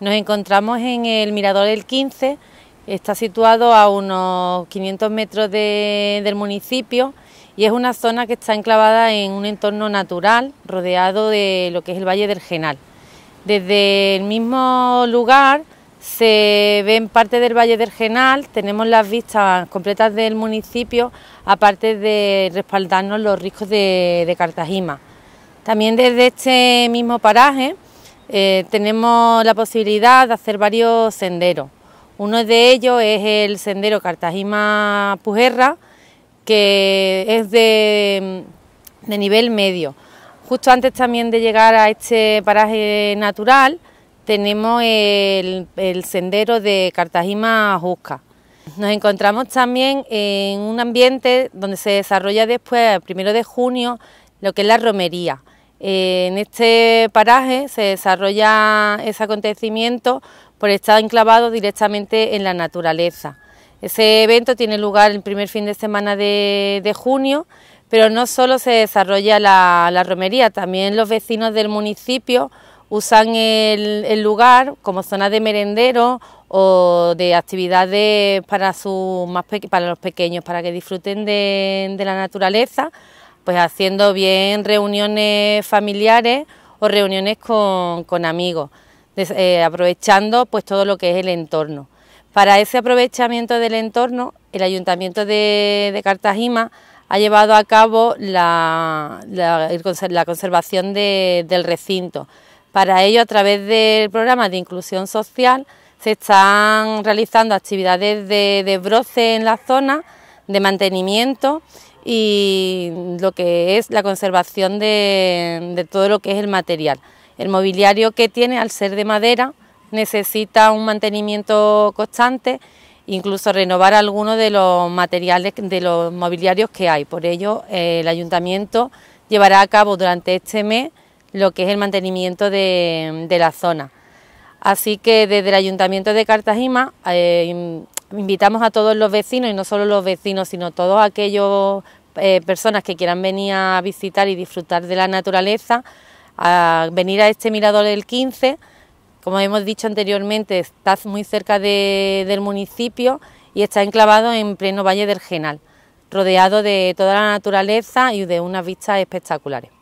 Nos encontramos en el Mirador del 15, está situado a unos 500 metros del municipio y es una zona que está enclavada en un entorno natural rodeado de lo que es el Valle del Genal. Desde el mismo lugar se ven parte del Valle del Genal, tenemos las vistas completas del municipio, aparte de respaldarnos los riscos de, de Cartagena. También desde este mismo paraje eh, tenemos la posibilidad de hacer varios senderos. Uno de ellos es el sendero Cartagena-Pujerra, que es mm, de, nivel medio. Justo antes también de llegar a este paraje natural, tenemos el, sendero de Cartagima Jusca. Nos encontramos también en un ambiente donde se desarrolla después, el primero de junio, lo que es la romería. Eh, en este paraje se desarrolla ese acontecimiento por estar enclavado directamente en la naturaleza. Ese evento tiene lugar el primer fin de semana de, junio, pero no solo se desarrolla la, romería, también los vecinos del municipio usan el, lugar como zona de merendero o de actividades para, los pequeños, para que disfruten de la naturaleza pues haciendo bien reuniones familiares o reuniones con, amigos, eh, aprovechando pues todo lo que es el entorno. Para ese aprovechamiento del entorno, el Ayuntamiento de, de Cartagena ha llevado a cabo la, conservación del recinto. Para ello, a través del programa de inclusión social, se están realizando actividades de, de broce en la zona, de mantenimiento y lo que es la conservación de, todo lo que es el material. El mobiliario que tiene, al ser de madera, necesita un mantenimiento constante, incluso renovar algunos de los materiales, de los mobiliarios que hay. Por ello, eh, el ayuntamiento llevará a cabo durante este mes lo que es el mantenimiento de, la zona. Así que desde el Ayuntamiento de Cartagena eh, invitamos a todos los vecinos, y no solo los vecinos, sino todos aquellos eh, personas que quieran venir a visitar y disfrutar de la naturaleza, a venir a este mirador del 15. Como hemos dicho anteriormente, está muy cerca del municipio y está enclavado en pleno Valle del Genal, rodeado de toda la naturaleza y de unas vistas espectaculares.